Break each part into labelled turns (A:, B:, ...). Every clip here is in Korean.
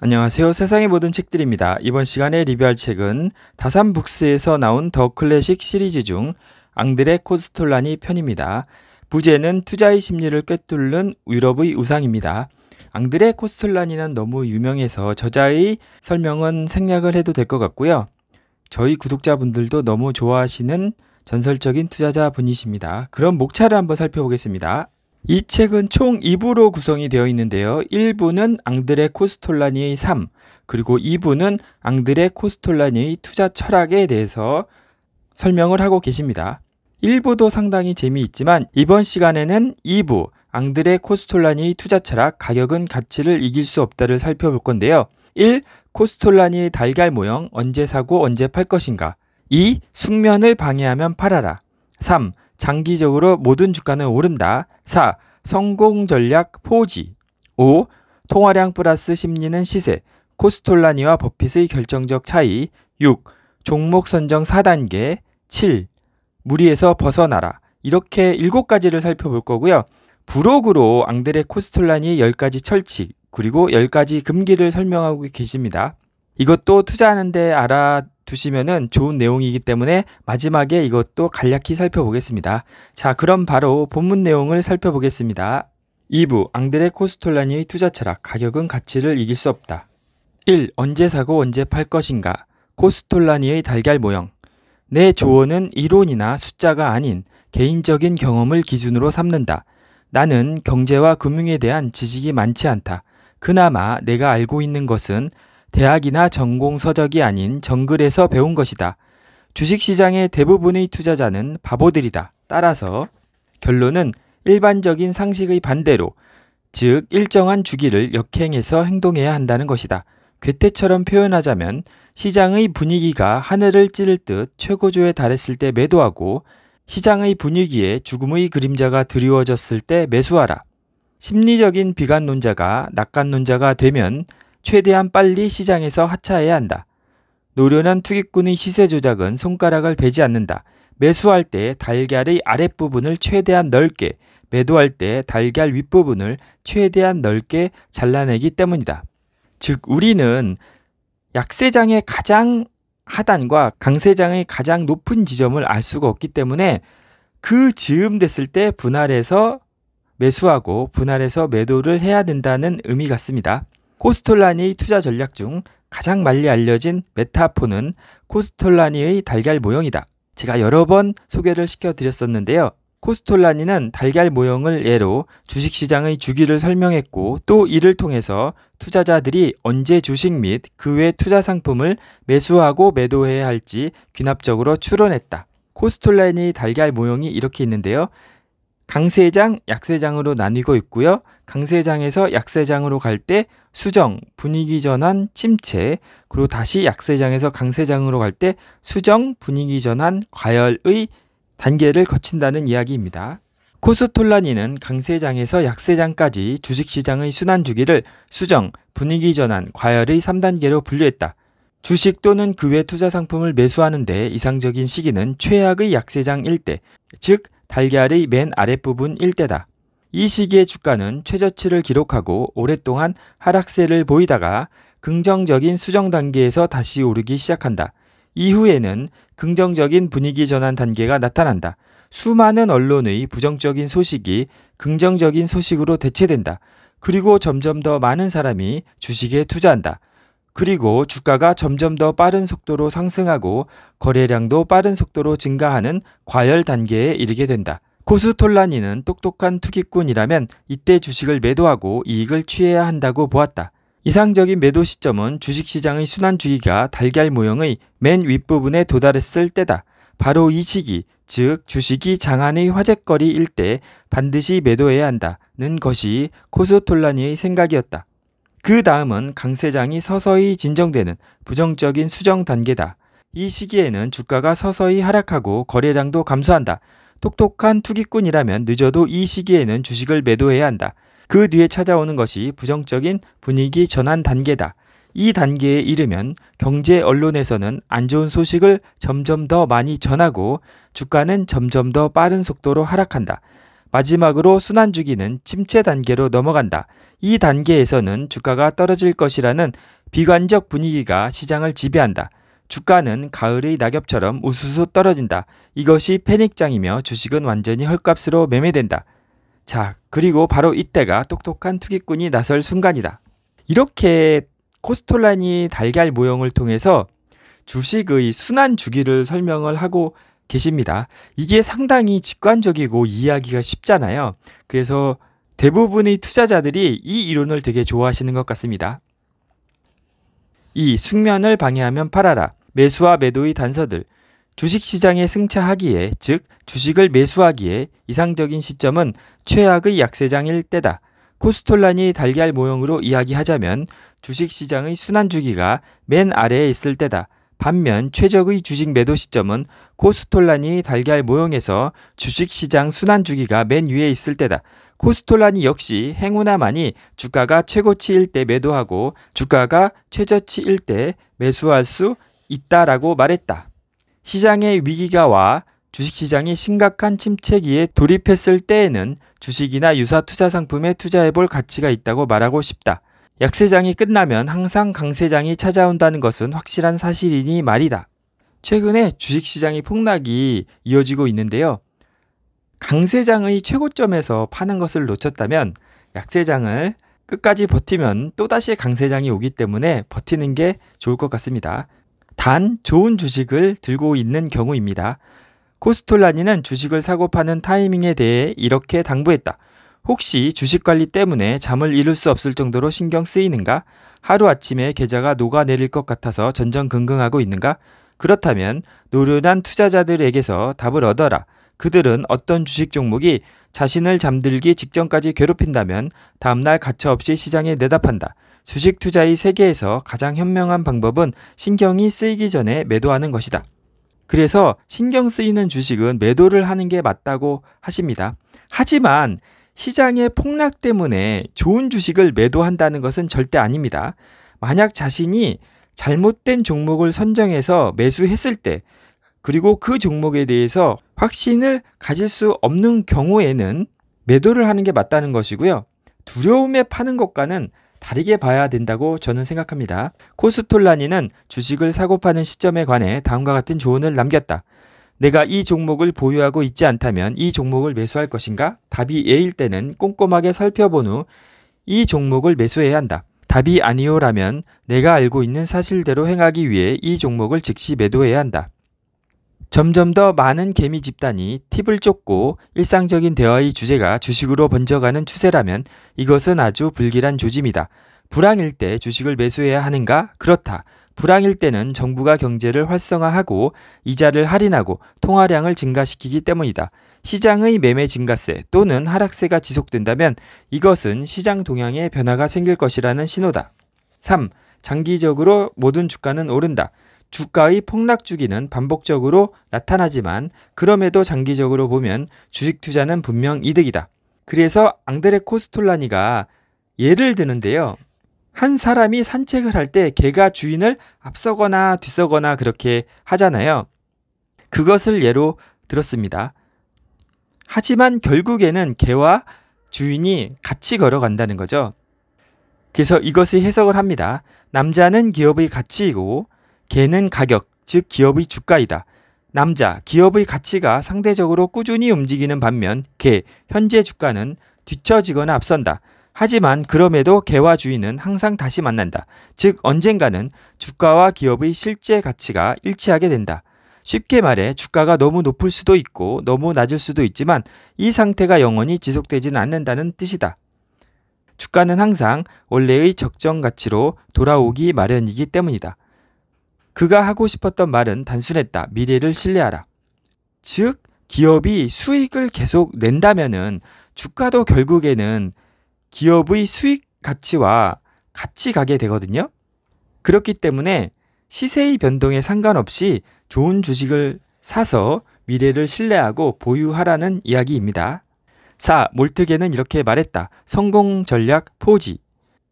A: 안녕하세요. 세상의 모든 책들입니다. 이번 시간에 리뷰할 책은 다산북스에서 나온 더 클래식 시리즈 중 앙드레 코스톨라니 편입니다. 부제는 투자의 심리를 꿰뚫는 유럽의 우상입니다. 앙드레 코스톨라니는 너무 유명해서 저자의 설명은 생략을 해도 될 것 같고요. 저희 구독자분들도 너무 좋아하시는 전설적인 투자자 분이십니다. 그럼 목차를 한번 살펴보겠습니다. 이 책은 총 2부로 구성이 되어 있는데요. 1부는 앙드레 코스톨라니의 삶, 그리고 2부는 앙드레 코스톨라니의 투자 철학에 대해서 설명을 하고 계십니다. 1부도 상당히 재미있지만 이번 시간에는 2부 앙드레 코스톨라니의 투자 철학 가격은 가치를 이길 수 없다를 살펴볼 건데요. 1. 코스톨라니의 달걀 모형 언제 사고 언제 팔 것인가 2. 숙면을 방해하면 팔아라 3. 장기적으로 모든 주가는 오른다. 4. 성공 전략 포지. 5. 통화량 플러스 심리는 시세. 코스톨라니와 버핏의 결정적 차이. 6. 종목 선정 4단계. 7. 무리에서 벗어나라. 이렇게 7가지를 살펴볼 거고요. 부록으로 앙드레 코스톨라니의 10가지 철칙, 그리고 10가지 금기를 설명하고 계십니다. 이것도 투자하는데 알아 두시면 좋은 내용이기 때문에 마지막에 이것도 간략히 살펴보겠습니다. 자, 그럼 바로 본문 내용을 살펴보겠습니다. 2부 앙드레 코스톨라니의 투자 철학 가격은 가치를 이길 수 없다. 1. 언제 사고 언제 팔 것인가? 코스톨라니의 달걀 모형. 내 조언은 이론이나 숫자가 아닌 개인적인 경험을 기준으로 삼는다. 나는 경제와 금융에 대한 지식이 많지 않다. 그나마 내가 알고 있는 것은 대학이나 전공 서적이 아닌 정글에서 배운 것이다. 주식시장의 대부분의 투자자는 바보들이다. 따라서 결론은 일반적인 상식의 반대로 즉 일정한 주기를 역행해서 행동해야 한다는 것이다. 괴테처럼 표현하자면 시장의 분위기가 하늘을 찌를 듯 최고조에 달했을 때 매도하고 시장의 분위기에 죽음의 그림자가 드리워졌을 때 매수하라. 심리적인 비관론자가 낙관론자가 되면 최대한 빨리 시장에서 하차해야 한다. 노련한 투기꾼의 시세 조작은 손가락을 베지 않는다. 매수할 때 달걀의 아랫부분을 최대한 넓게, 매도할 때 달걀 윗부분을 최대한 넓게 잘라내기 때문이다. 즉, 우리는 약세장의 가장 하단과 강세장의 가장 높은 지점을 알 수가 없기 때문에 그 즈음 됐을 때 분할해서 매수하고 분할해서 매도를 해야 된다는 의미 같습니다. 코스톨라니 투자 전략 중 가장 많이 알려진 메타포는 코스톨라니의 달걀 모형이다. 제가 여러 번 소개를 시켜드렸었는데요. 코스톨라니는 달걀 모형을 예로 주식시장의 주기를 설명했고 또 이를 통해서 투자자들이 언제 주식 및 그 외 투자 상품을 매수하고 매도해야 할지 귀납적으로 추론했다. 코스톨라니 달걀 모형이 이렇게 있는데요. 강세장, 약세장으로 나뉘고 있고요. 강세장에서 약세장으로 갈 때 수정, 분위기 전환, 침체, 그리고 다시 약세장에서 강세장으로 갈 때 수정, 분위기 전환, 과열의 단계를 거친다는 이야기입니다. 코스톨라니는 강세장에서 약세장까지 주식시장의 순환 주기를 수정, 분위기 전환, 과열의 3단계로 분류했다. 주식 또는 그 외 투자 상품을 매수하는데 이상적인 시기는 최악의 약세장 일대, 즉 달걀의 맨 아랫부분 일대다. 이 시기의 주가는 최저치를 기록하고 오랫동안 하락세를 보이다가 긍정적인 수정 단계에서 다시 오르기 시작한다. 이후에는 긍정적인 분위기 전환 단계가 나타난다. 수많은 언론의 부정적인 소식이 긍정적인 소식으로 대체된다. 그리고 점점 더 많은 사람이 주식에 투자한다. 그리고 주가가 점점 더 빠른 속도로 상승하고 거래량도 빠른 속도로 증가하는 과열 단계에 이르게 된다. 코스톨라니는 똑똑한 투기꾼이라면 이때 주식을 매도하고 이익을 취해야 한다고 보았다. 이상적인 매도 시점은 주식시장의 순환주기가 달걀 모형의 맨 윗부분에 도달했을 때다. 바로 이 시기, 즉 주식이 장안의 화제거리일 때 반드시 매도해야 한다는 것이 코스톨라니의 생각이었다. 그 다음은 강세장이 서서히 진정되는 부정적인 수정 단계다. 이 시기에는 주가가 서서히 하락하고 거래량도 감소한다. 똑똑한 투기꾼이라면 늦어도 이 시기에는 주식을 매도해야 한다. 그 뒤에 찾아오는 것이 부정적인 분위기 전환 단계다. 이 단계에 이르면 경제 언론에서는 안 좋은 소식을 점점 더 많이 전하고 주가는 점점 더 빠른 속도로 하락한다. 마지막으로 순환 주기는 침체 단계로 넘어간다. 이 단계에서는 주가가 떨어질 것이라는 비관적 분위기가 시장을 지배한다. 주가는 가을의 낙엽처럼 우수수 떨어진다. 이것이 패닉장이며 주식은 완전히 헐값으로 매매된다. 자, 그리고 바로 이때가 똑똑한 투기꾼이 나설 순간이다. 이렇게 코스톨라니 달걀 모형을 통해서 주식의 순환 주기를 설명을 하고 계십니다. 이게 상당히 직관적이고 이해하기가 쉽잖아요. 그래서 대부분의 투자자들이 이 이론을 되게 좋아하시는 것 같습니다. 이 숙면을 방해하면 팔아라. 매수와 매도의 단서들, 주식시장에 승차하기에, 즉 주식을 매수하기에 이상적인 시점은 최악의 약세장일 때다. 코스톨란이 달걀 모형으로 이야기하자면 주식시장의 순환주기가 맨 아래에 있을 때다. 반면 최적의 주식 매도 시점은 코스톨란이 달걀 모형에서 주식시장 순환주기가 맨 위에 있을 때다. 코스톨란이 역시 행운아만이 주가가 최고치일 때 매도하고 주가가 최저치일 때 매수할 수 있다라고 말했다. 시장의 위기가 와 주식시장이 심각한 침체기에 돌입했을 때에는 주식이나 유사 투자 상품에 투자해볼 가치가 있다고 말하고 싶다. 약세장이 끝나면 항상 강세장이 찾아온다는 것은 확실한 사실이니 말이다. 최근에 주식시장이 폭락이 이어지고 있는데요. 강세장의 최고점에서 파는 것을 놓쳤다면 약세장을 끝까지 버티면 또다시 강세장이 오기 때문에 버티는 게 좋을 것 같습니다. 단 좋은 주식을 들고 있는 경우입니다. 코스톨라니는 주식을 사고 파는 타이밍에 대해 이렇게 당부했다. 혹시 주식 관리 때문에 잠을 이룰 수 없을 정도로 신경 쓰이는가? 하루아침에 계좌가 녹아내릴 것 같아서 전전긍긍하고 있는가? 그렇다면 노련한 투자자들에게서 답을 얻어라. 그들은 어떤 주식 종목이 자신을 잠들기 직전까지 괴롭힌다면 다음날 가차없이 시장에 내답한다 주식 투자의 세계에서 가장 현명한 방법은 신경이 쓰이기 전에 매도하는 것이다. 그래서 신경 쓰이는 주식은 매도를 하는 게 맞다고 하십니다. 하지만 시장의 폭락 때문에 좋은 주식을 매도한다는 것은 절대 아닙니다. 만약 자신이 잘못된 종목을 선정해서 매수했을 때 그리고 그 종목에 대해서 확신을 가질 수 없는 경우에는 매도를 하는 게 맞다는 것이고요. 두려움에 파는 것과는 다르게 봐야 된다고 저는 생각합니다. 코스톨라니는 주식을 사고 파는 시점에 관해 다음과 같은 조언을 남겼다. 내가 이 종목을 보유하고 있지 않다면 이 종목을 매수할 것인가? 답이 예일 때는 꼼꼼하게 살펴본 후 이 종목을 매수해야 한다. 답이 아니오라면 내가 알고 있는 사실대로 행하기 위해 이 종목을 즉시 매도해야 한다. 점점 더 많은 개미 집단이 팁을 쫓고 일상적인 대화의 주제가 주식으로 번져가는 추세라면 이것은 아주 불길한 조짐이다. 불황일 때 주식을 매수해야 하는가? 그렇다. 불황일 때는 정부가 경제를 활성화하고 이자를 할인하고 통화량을 증가시키기 때문이다. 시장의 매매 증가세 또는 하락세가 지속된다면 이것은 시장 동향에 변화가 생길 것이라는 신호다. 3. 장기적으로 모든 주가는 오른다. 주가의 폭락 주기는 반복적으로 나타나지만 그럼에도 장기적으로 보면 주식 투자는 분명 이득이다. 그래서 앙드레 코스톨라니가 예를 드는데요. 한 사람이 산책을 할 때 개가 주인을 앞서거나 뒤서거나 그렇게 하잖아요. 그것을 예로 들었습니다. 하지만 결국에는 개와 주인이 같이 걸어간다는 거죠. 그래서 이것을 해석을 합니다. 남자는 기업의 가치이고 개는 가격, 즉 기업의 주가이다. 남자, 기업의 가치가 상대적으로 꾸준히 움직이는 반면 개, 현재 주가는 뒤처지거나 앞선다. 하지만 그럼에도 개와 주인은 항상 다시 만난다. 즉 언젠가는 주가와 기업의 실제 가치가 일치하게 된다. 쉽게 말해 주가가 너무 높을 수도 있고 너무 낮을 수도 있지만 이 상태가 영원히 지속되지는 않는다는 뜻이다. 주가는 항상 원래의 적정 가치로 돌아오기 마련이기 때문이다. 그가 하고 싶었던 말은 단순했다. 미래를 신뢰하라. 즉, 기업이 수익을 계속 낸다면은 주가도 결국에는 기업의 수익 가치와 같이 가게 되거든요. 그렇기 때문에 시세의 변동에 상관없이 좋은 주식을 사서 미래를 신뢰하고 보유하라는 이야기입니다. 4. 몰트게는 이렇게 말했다. 성공 전략 포지.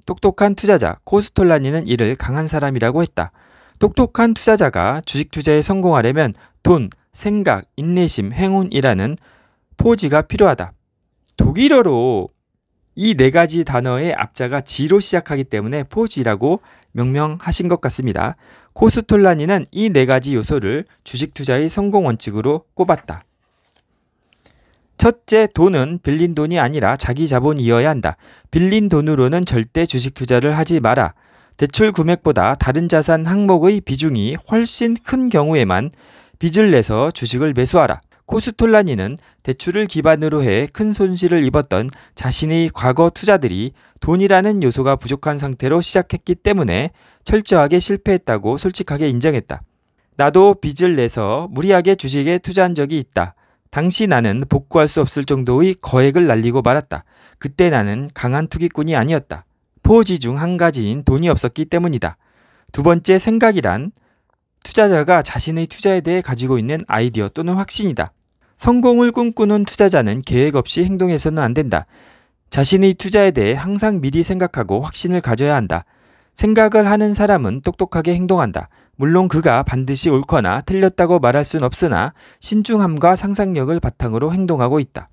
A: 똑똑한 투자자 코스톨라니는 이를 강한 사람이라고 했다. 똑똑한 투자자가 주식 투자에 성공하려면 돈, 생각, 인내심, 행운이라는 포지가 필요하다. 독일어로 이 네 가지 단어의 앞자가 지로 시작하기 때문에 포지라고 명명하신 것 같습니다. 코스톨라니는 이 네 가지 요소를 주식 투자의 성공 원칙으로 꼽았다. 첫째, 돈은 빌린 돈이 아니라 자기 자본이어야 한다. 빌린 돈으로는 절대 주식 투자를 하지 마라. 대출 금액보다 다른 자산 항목의 비중이 훨씬 큰 경우에만 빚을 내서 주식을 매수하라. 코스톨라니는 대출을 기반으로 해 큰 손실을 입었던 자신의 과거 투자들이 돈이라는 요소가 부족한 상태로 시작했기 때문에 철저하게 실패했다고 솔직하게 인정했다. 나도 빚을 내서 무리하게 주식에 투자한 적이 있다. 당시 나는 복구할 수 없을 정도의 거액을 날리고 말았다. 그때 나는 강한 투기꾼이 아니었다. 포지 중 한 가지인 돈이 없었기 때문이다. 두 번째 생각이란 투자자가 자신의 투자에 대해 가지고 있는 아이디어 또는 확신이다. 성공을 꿈꾸는 투자자는 계획 없이 행동해서는 안 된다. 자신의 투자에 대해 항상 미리 생각하고 확신을 가져야 한다. 생각을 하는 사람은 똑똑하게 행동한다. 물론 그가 반드시 옳거나 틀렸다고 말할 순 없으나 신중함과 상상력을 바탕으로 행동하고 있다.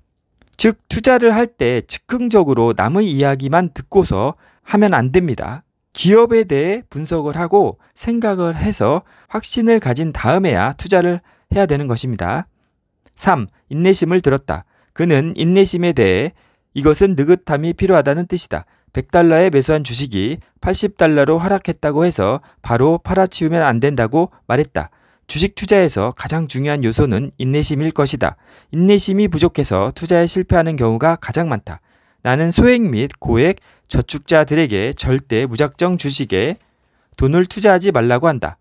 A: 즉, 투자를 할 때 즉흥적으로 남의 이야기만 듣고서 하면 안 됩니다. 기업에 대해 분석을 하고 생각을 해서 확신을 가진 다음에야 투자를 해야 되는 것입니다. 3. 인내심을 들었다. 그는 인내심에 대해 이것은 느긋함이 필요하다는 뜻이다. 100달러에 매수한 주식이 80달러로 하락했다고 해서 바로 팔아치우면 안 된다고 말했다. 주식 투자에서 가장 중요한 요소는 인내심일 것이다. 인내심이 부족해서 투자에 실패하는 경우가 가장 많다. 나는 소액 및 고액 저축자들에게 절대 무작정 주식에 돈을 투자하지 말라고 한다.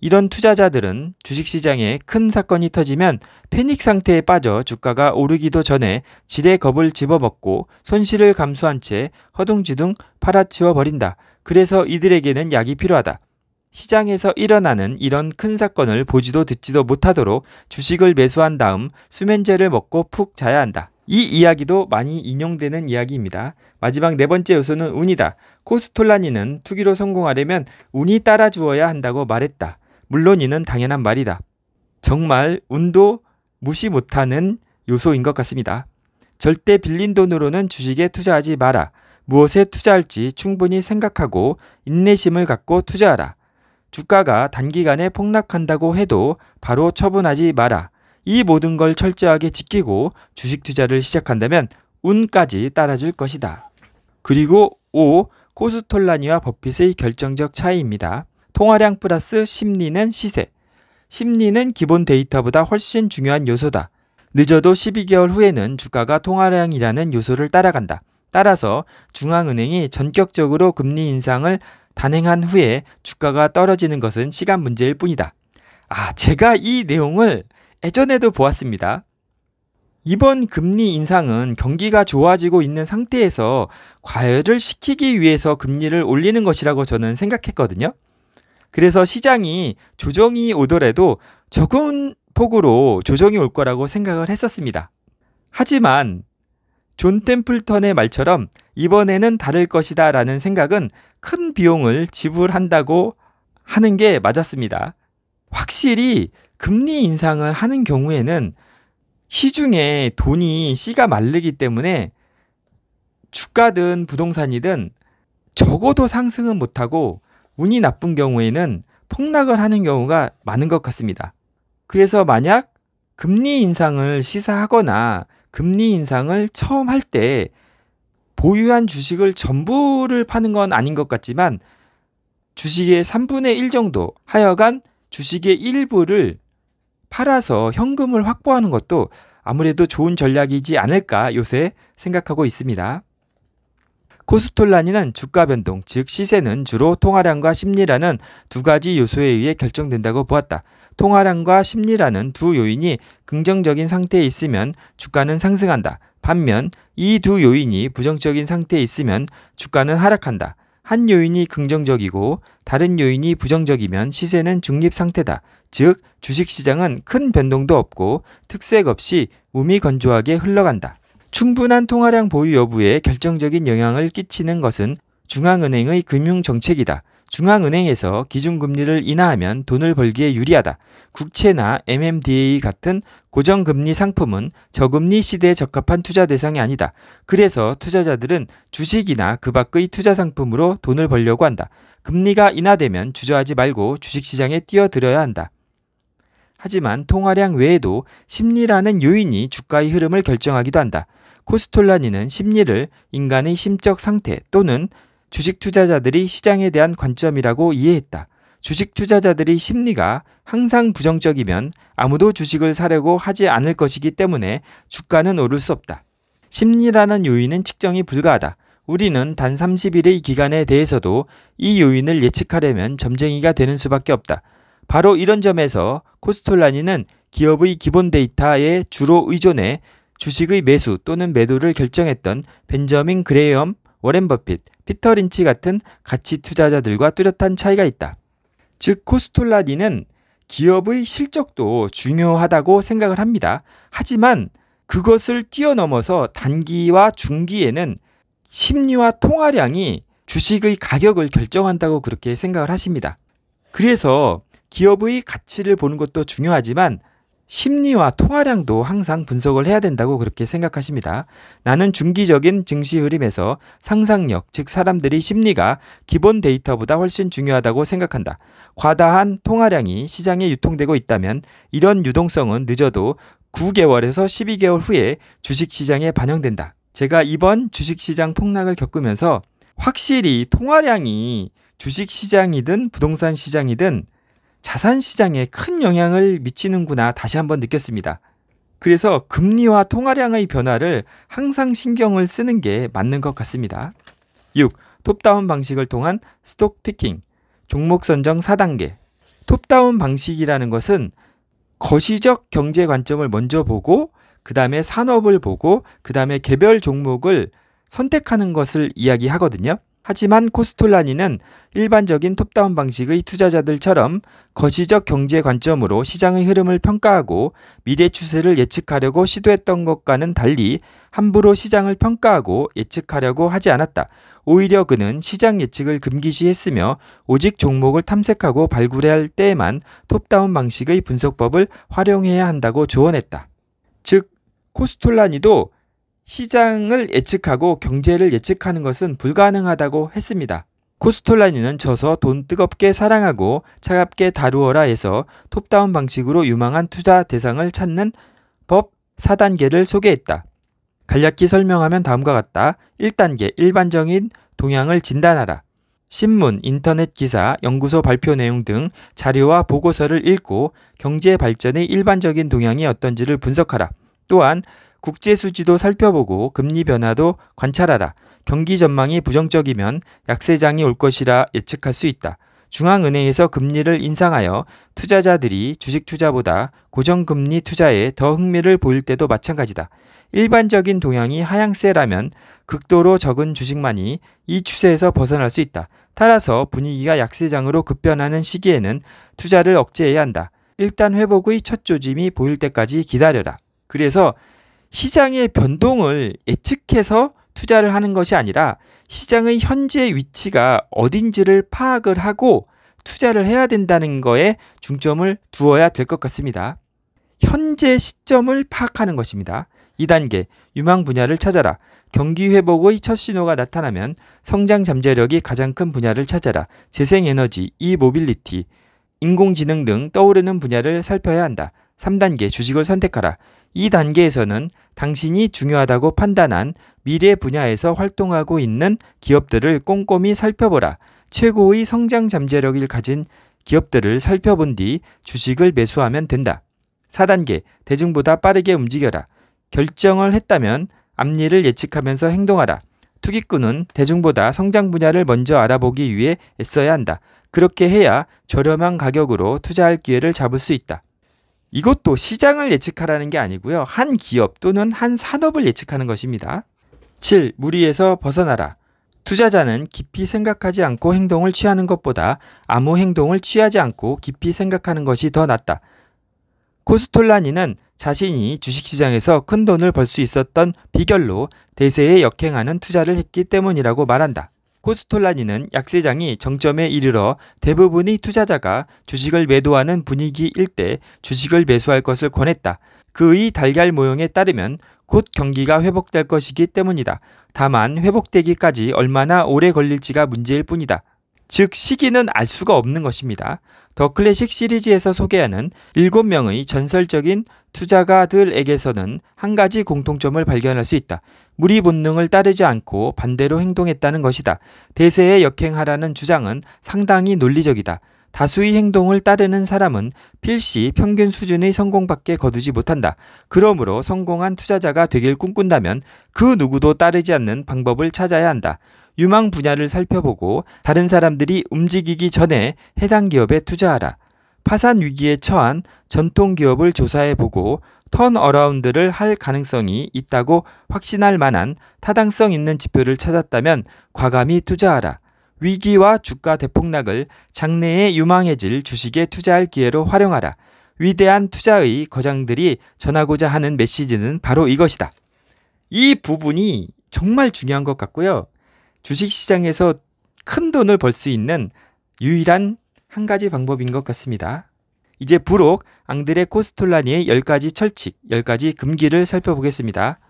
A: 이런 투자자들은 주식시장에 큰 사건이 터지면 패닉 상태에 빠져 주가가 오르기도 전에 지레 겁을 집어먹고 손실을 감수한 채 허둥지둥 팔아치워 버린다. 그래서 이들에게는 약이 필요하다. 시장에서 일어나는 이런 큰 사건을 보지도 듣지도 못하도록 주식을 매수한 다음 수면제를 먹고 푹 자야 한다. 이 이야기도 많이 인용되는 이야기입니다. 마지막 네 번째 요소는 운이다. 코스톨라니는 투기로 성공하려면 운이 따라주어야 한다고 말했다. 물론 이는 당연한 말이다. 정말 운도 무시 못하는 요소인 것 같습니다. 절대 빌린 돈으로는 주식에 투자하지 마라. 무엇에 투자할지 충분히 생각하고 인내심을 갖고 투자하라. 주가가 단기간에 폭락한다고 해도 바로 처분하지 마라. 이 모든 걸 철저하게 지키고 주식 투자를 시작한다면 운까지 따라줄 것이다. 그리고 5. 코스톨라니와 버핏의 결정적 차이입니다. 통화량 플러스 심리는 시세. 심리는 기본 데이터보다 훨씬 중요한 요소다. 늦어도 12개월 후에는 주가가 통화량이라는 요소를 따라간다. 따라서 중앙은행이 전격적으로 금리 인상을 단행한 후에 주가가 떨어지는 것은 시간 문제일 뿐이다. 아, 제가 이 내용을 예전에도 보았습니다. 이번 금리 인상은 경기가 좋아지고 있는 상태에서 과열을 시키기 위해서 금리를 올리는 것이라고 저는 생각했거든요. 그래서 시장이 조정이 오더라도 적은 폭으로 조정이 올 거라고 생각을 했었습니다. 하지만 존 템플턴의 말처럼 이번에는 다를 것이다 라는 생각은 큰 비용을 지불한다고 하는 게 맞았습니다. 확실히 금리 인상을 하는 경우에는 시중에 돈이 씨가 말르기 때문에 주가든 부동산이든 적어도 상승은 못하고 운이 나쁜 경우에는 폭락을 하는 경우가 많은 것 같습니다. 그래서 만약 금리 인상을 시사하거나 금리 인상을 처음 할 때 보유한 주식을 전부를 파는 건 아닌 것 같지만 주식의 3분의 1 정도 하여간 주식의 일부를 팔아서 현금을 확보하는 것도 아무래도 좋은 전략이지 않을까 요새 생각하고 있습니다. 코스톨란이는 주가 변동, 즉 시세는 주로 통화량과 심리라는 두 가지 요소에 의해 결정된다고 보았다. 통화량과 심리라는 두 요인이 긍정적인 상태에 있으면 주가는 상승한다. 반면 이 두 요인이 부정적인 상태에 있으면 주가는 하락한다. 한 요인이 긍정적이고 다른 요인이 부정적이면 시세는 중립 상태다. 즉, 주식시장은 큰 변동도 없고 특색 없이 우미건조하게 흘러간다. 충분한 통화량 보유 여부에 결정적인 영향을 끼치는 것은 중앙은행의 금융정책이다. 중앙은행에서 기준금리를 인하하면 돈을 벌기에 유리하다. 국채나 MMDA 같은 고정금리 상품은 저금리 시대에 적합한 투자 대상이 아니다. 그래서 투자자들은 주식이나 그 밖의 투자 상품으로 돈을 벌려고 한다. 금리가 인하되면 주저하지 말고 주식시장에 뛰어들어야 한다. 하지만 통화량 외에도 심리라는 요인이 주가의 흐름을 결정하기도 한다. 코스톨라니는 심리를 인간의 심적 상태 또는 주식 투자자들이 시장에 대한 관점이라고 이해했다. 주식 투자자들이 심리가 항상 부정적이면 아무도 주식을 사려고 하지 않을 것이기 때문에 주가는 오를 수 없다. 심리라는 요인은 측정이 불가하다. 우리는 단 30일의 기간에 대해서도 이 요인을 예측하려면 점쟁이가 되는 수밖에 없다. 바로 이런 점에서 코스톨라니는 기업의 기본 데이터에 주로 의존해 주식의 매수 또는 매도를 결정했던 벤저민 그레이엄 워렌 버핏, 피터 린치 같은 가치 투자자들과 뚜렷한 차이가 있다. 즉코스톨라디는 기업의 실적도 중요하다고 생각을 합니다. 하지만 그것을 뛰어넘어서 단기와 중기에는 심리와 통화량이 주식의 가격을 결정한다고 그렇게 생각을 하십니다. 그래서 기업의 가치를 보는 것도 중요하지만 심리와 통화량도 항상 분석을 해야 된다고 그렇게 생각하십니다. 나는 중기적인 증시 흐름에서 상상력, 즉 사람들이 심리가 기본 데이터보다 훨씬 중요하다고 생각한다. 과다한 통화량이 시장에 유통되고 있다면 이런 유동성은 늦어도 9개월에서 12개월 후에 주식시장에 반영된다. 제가 이번 주식시장 폭락을 겪으면서 확실히 통화량이 주식시장이든 부동산 시장이든 자산 시장에 큰 영향을 미치는구나 다시 한번 느꼈습니다. 그래서 금리와 통화량의 변화를 항상 신경을 쓰는 게 맞는 것 같습니다. 6. 톱다운 방식을 통한 스톡 피킹, 종목 선정 4단계. 톱다운 방식이라는 것은 거시적 경제 관점을 먼저 보고, 그 다음에 산업을 보고, 그 다음에 개별 종목을 선택하는 것을 이야기하거든요. 하지만 코스톨라니는 일반적인 톱다운 방식의 투자자들처럼 거시적 경제 관점으로 시장의 흐름을 평가하고 미래 추세를 예측하려고 시도했던 것과는 달리 함부로 시장을 평가하고 예측하려고 하지 않았다. 오히려 그는 시장 예측을 금기시했으며 오직 종목을 탐색하고 발굴해야 할 때에만 톱다운 방식의 분석법을 활용해야 한다고 조언했다. 즉, 코스톨라니도 시장을 예측하고 경제를 예측하는 것은 불가능하다고 했습니다. 코스톨라니는 져서 돈 뜨겁게 사랑하고 차갑게 다루어라해서 톱다운 방식으로 유망한 투자 대상을 찾는 법 4단계를 소개했다. 간략히 설명하면 다음과 같다. 1단계 일반적인 동향을 진단하라. 신문, 인터넷 기사, 연구소 발표 내용 등 자료와 보고서를 읽고 경제 발전의 일반적인 동향이 어떤지를 분석하라. 또한 국제 수지도 살펴보고 금리 변화도 관찰하라. 경기 전망이 부정적이면 약세장이 올 것이라 예측할 수 있다. 중앙은행에서 금리를 인상하여 투자자들이 주식 투자보다 고정금리 투자에 더 흥미를 보일 때도 마찬가지다. 일반적인 동향이 하향세라면 극도로 적은 주식만이 이 추세에서 벗어날 수 있다. 따라서 분위기가 약세장으로 급변하는 시기에는 투자를 억제해야 한다. 일단 회복의 첫 조짐이 보일 때까지 기다려라. 그래서 시장의 변동을 예측해서 투자를 하는 것이 아니라 시장의 현재 위치가 어딘지를 파악을 하고 투자를 해야 된다는 거에 중점을 두어야 될 것 같습니다. 현재 시점을 파악하는 것입니다. 2단계 유망 분야를 찾아라. 경기 회복의 첫 신호가 나타나면 성장 잠재력이 가장 큰 분야를 찾아라. 재생에너지, 이모빌리티, 인공지능 등 떠오르는 분야를 살펴야 한다. 3단계 주식을 선택하라. 이 단계에서는 당신이 중요하다고 판단한 미래 분야에서 활동하고 있는 기업들을 꼼꼼히 살펴보라. 최고의 성장 잠재력을 가진 기업들을 살펴본 뒤 주식을 매수하면 된다. 4단계. 대중보다 빠르게 움직여라. 결정을 했다면 앞니를 예측하면서 행동하라. 투기꾼은 대중보다 성장 분야를 먼저 알아보기 위해 애써야 한다. 그렇게 해야 저렴한 가격으로 투자할 기회를 잡을 수 있다. 이것도 시장을 예측하라는 게 아니고요. 한 기업 또는 한 산업을 예측하는 것입니다. 7. 무리에서 벗어나라. 투자자는 깊이 생각하지 않고 행동을 취하는 것보다 아무 행동을 취하지 않고 깊이 생각하는 것이 더 낫다. 코스톨라니는 자신이 주식시장에서 큰 돈을 벌 수 있었던 비결로 대세에 역행하는 투자를 했기 때문이라고 말한다. 호스톨라니는 약세장이 정점에 이르러 대부분의 투자자가 주식을 매도하는 분위기일 때 주식을 매수할 것을 권했다. 그의 달걀 모형에 따르면 곧 경기가 회복될 것이기 때문이다. 다만 회복되기까지 얼마나 오래 걸릴지가 문제일 뿐이다. 즉 시기는 알 수가 없는 것입니다. 더 클래식 시리즈에서 소개하는 7명의 전설적인 투자가들에게서는 한 가지 공통점을 발견할 수 있다. 무리 본능을 따르지 않고 반대로 행동했다는 것이다. 대세에 역행하라는 주장은 상당히 논리적이다. 다수의 행동을 따르는 사람은 필시 평균 수준의 성공밖에 거두지 못한다. 그러므로 성공한 투자자가 되길 꿈꾼다면 그 누구도 따르지 않는 방법을 찾아야 한다. 유망 분야를 살펴보고 다른 사람들이 움직이기 전에 해당 기업에 투자하라. 파산 위기에 처한 전통 기업을 조사해 보고 턴 어라운드를 할 가능성이 있다고 확신할 만한 타당성 있는 지표를 찾았다면 과감히 투자하라. 위기와 주가 대폭락을 장래의 유망해질 주식에 투자할 기회로 활용하라. 위대한 투자의 거장들이 전하고자 하는 메시지는 바로 이것이다. 이 부분이 정말 중요한 것 같고요. 주식시장에서 큰 돈을 벌 수 있는 유일한 한 가지 방법인 것 같습니다. 이제 부록 앙드레 코스톨라니의 10가지 철칙, 10가지 금기를 살펴보겠습니다.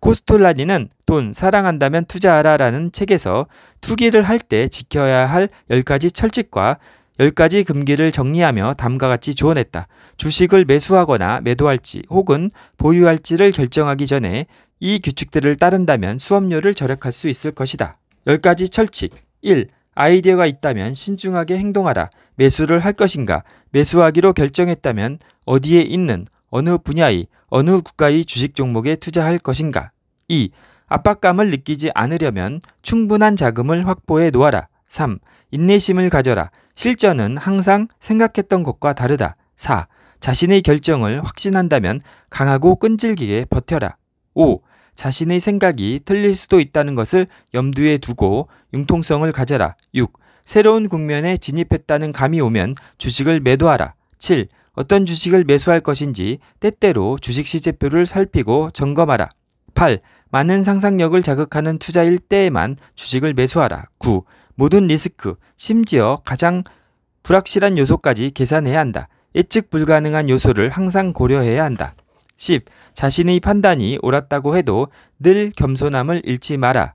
A: 코스톨라니는 돈, 사랑한다면 투자하라 라는 책에서 투기를 할 때 지켜야 할 10가지 철칙과 10가지 금기를 정리하며 다음과 같이 조언했다. 주식을 매수하거나 매도할지 혹은 보유할지를 결정하기 전에 이 규칙들을 따른다면 수업료를 절약할 수 있을 것이다. 10가지 철칙 1. 아이디어가 있다면 신중하게 행동하라. 매수를 할 것인가? 매수하기로 결정했다면 어디에 있는 어느 분야의 어느 국가의 주식 종목에 투자할 것인가? 2. 압박감을 느끼지 않으려면 충분한 자금을 확보해 놓아라. 3. 인내심을 가져라. 실전은 항상 생각했던 것과 다르다. 4. 자신의 결정을 확신한다면 강하고 끈질기게 버텨라. 5. 자신의 생각이 틀릴 수도 있다는 것을 염두에 두고 융통성을 가져라. 6. 새로운 국면에 진입했다는 감이 오면 주식을 매도하라. 7. 어떤 주식을 매수할 것인지 때때로 주식 시제표를 살피고 점검하라. 8. 많은 상상력을 자극하는 투자일 때에만 주식을 매수하라. 9. 모든 리스크, 심지어 가장 불확실한 요소까지 계산해야 한다. 예측 불가능한 요소를 항상 고려해야 한다. 10. 자신의 판단이 옳았다고 해도 늘 겸손함을 잃지 마라.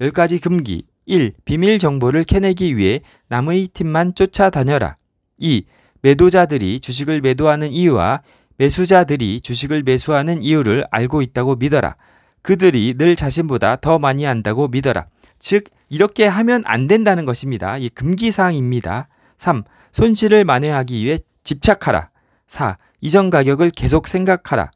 A: 10가지 금기. 1. 비밀 정보를 캐내기 위해 남의 팀만 쫓아다녀라. 2. 매도자들이 주식을 매도하는 이유와 매수자들이 주식을 매수하는 이유를 알고 있다고 믿어라. 그들이 늘 자신보다 더 많이 안다고 믿어라. 즉, 이렇게 하면 안 된다는 것입니다. 이 금기사항입니다. 3. 손실을 만회하기 위해 집착하라. 4. 이전 가격을 계속 생각하라.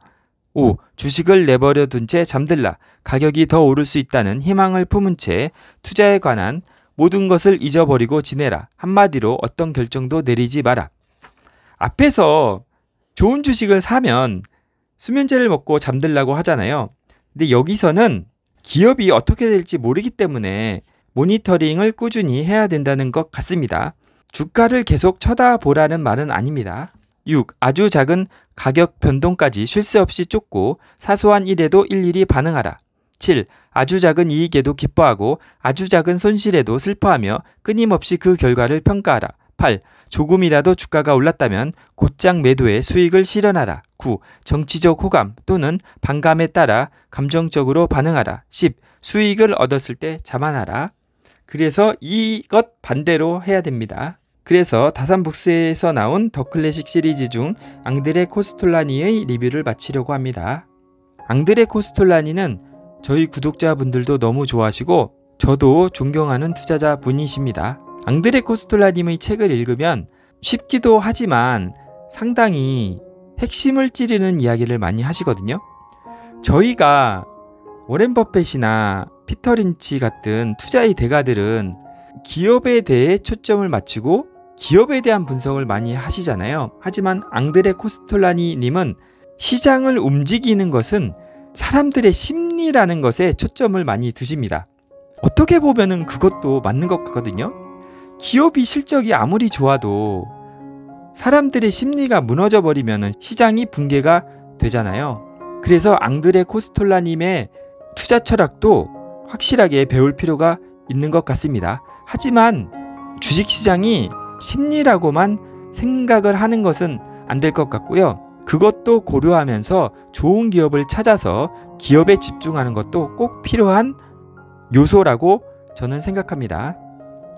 A: 5. 음. 주식을 내버려 둔 채 잠들라. 가격이 더 오를 수 있다는 희망을 품은 채 투자에 관한 모든 것을 잊어버리고 지내라. 한마디로 어떤 결정도 내리지 마라. 앞에서 좋은 주식을 사면 수면제를 먹고 잠들라고 하잖아요. 근데 여기서는 기업이 어떻게 될지 모르기 때문에 모니터링을 꾸준히 해야 된다는 것 같습니다. 주가를 계속 쳐다보라는 말은 아닙니다. 6. 아주 작은 가격 변동까지 쉴 새 없이 쫓고 사소한 일에도 일일이 반응하라. 7. 아주 작은 이익에도 기뻐하고 아주 작은 손실에도 슬퍼하며 끊임없이 그 결과를 평가하라. 8. 조금이라도 주가가 올랐다면 곧장 매도의 수익을 실현하라. 9. 정치적 호감 또는 반감에 따라 감정적으로 반응하라. 10. 수익을 얻었을 때 자만하라. 그래서 이것 반대로 해야 됩니다. 그래서 다산북스에서 나온 더 클래식 시리즈 중 앙드레 코스톨라니의 리뷰를 마치려고 합니다. 앙드레 코스톨라니는 저희 구독자분들도 너무 좋아하시고 저도 존경하는 투자자 분이십니다. 앙드레 코스톨라님의 책을 읽으면 쉽기도 하지만 상당히 핵심을 찌르는 이야기를 많이 하시거든요. 저희가 워렌 버펫이나 피터 린치 같은 투자의 대가들은 기업에 대해 초점을 맞추고 기업에 대한 분석을 많이 하시잖아요. 하지만 앙드레 코스톨라니 님은 시장을 움직이는 것은 사람들의 심리라는 것에 초점을 많이 두십니다. 어떻게 보면은 그것도 맞는 것 같거든요. 기업이 실적이 아무리 좋아도 사람들의 심리가 무너져 버리면 시장이 붕괴가 되잖아요. 그래서 앙드레 코스톨라님의 투자 철학도 확실하게 배울 필요가 있는 것 같습니다. 하지만 주식시장이 심리라고만 생각을 하는 것은 안 될 것 같고요. 그것도 고려하면서 좋은 기업을 찾아서 기업에 집중하는 것도 꼭 필요한 요소라고 저는 생각합니다.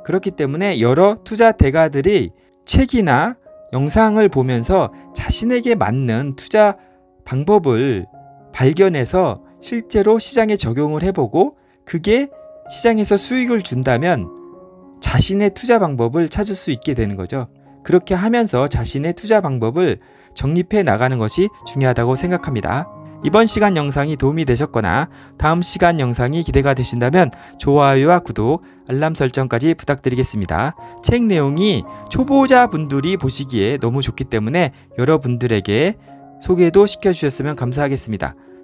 A: 그렇기 때문에 여러 투자 대가들이 책이나 영상을 보면서 자신에게 맞는 투자 방법을 발견해서 실제로 시장에 적용을 해보고 그게 시장에서 수익을 준다면 자신의 투자 방법을 찾을 수 있게 되는 거죠. 그렇게 하면서 자신의 투자 방법을 정립해 나가는 것이 중요하다고 생각합니다. 이번 시간 영상이 도움이 되셨거나 다음 시간 영상이 기대가 되신다면 좋아요와 구독, 알람 설정까지 부탁드리겠습니다. 책 내용이 초보자분들이 보시기에 너무 좋기 때문에 여러분들에게 소개도 시켜주셨으면 감사하겠습니다.